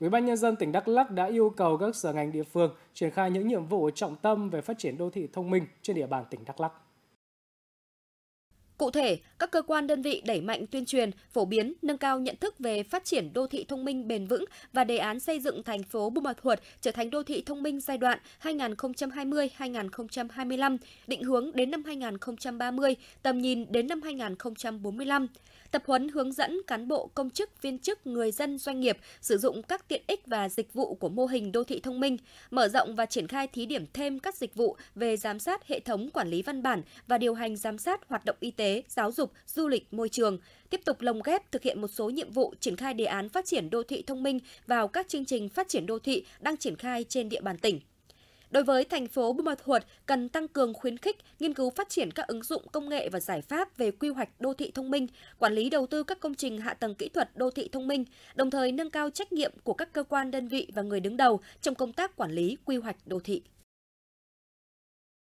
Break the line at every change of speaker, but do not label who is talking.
Ủy ban nhân dân tỉnh Đắk Lắk đã yêu cầu các sở ngành địa phương triển khai những nhiệm vụ trọng tâm về phát triển đô thị thông minh trên địa bàn tỉnh Đắk Lắk.
Cụ thể, các cơ quan đơn vị đẩy mạnh tuyên truyền, phổ biến, nâng cao nhận thức về phát triển đô thị thông minh bền vững và đề án xây dựng thành phố Buôn Ma Thuột trở thành đô thị thông minh giai đoạn 2020-2025, định hướng đến năm 2030, tầm nhìn đến năm 2045 tập huấn hướng dẫn cán bộ, công chức, viên chức, người dân, doanh nghiệp sử dụng các tiện ích và dịch vụ của mô hình đô thị thông minh, mở rộng và triển khai thí điểm thêm các dịch vụ về giám sát hệ thống quản lý văn bản và điều hành giám sát hoạt động y tế giáo dục, du lịch, môi trường, tiếp tục lồng ghép thực hiện một số nhiệm vụ triển khai đề án phát triển đô thị thông minh vào các chương trình phát triển đô thị đang triển khai trên địa bàn tỉnh. Đối với thành phố Buôn Ma Thuột, cần tăng cường khuyến khích, nghiên cứu phát triển các ứng dụng công nghệ và giải pháp về quy hoạch đô thị thông minh, quản lý đầu tư các công trình hạ tầng kỹ thuật đô thị thông minh, đồng thời nâng cao trách nhiệm của
các cơ quan đơn vị và người đứng đầu trong công tác quản lý quy hoạch đô thị.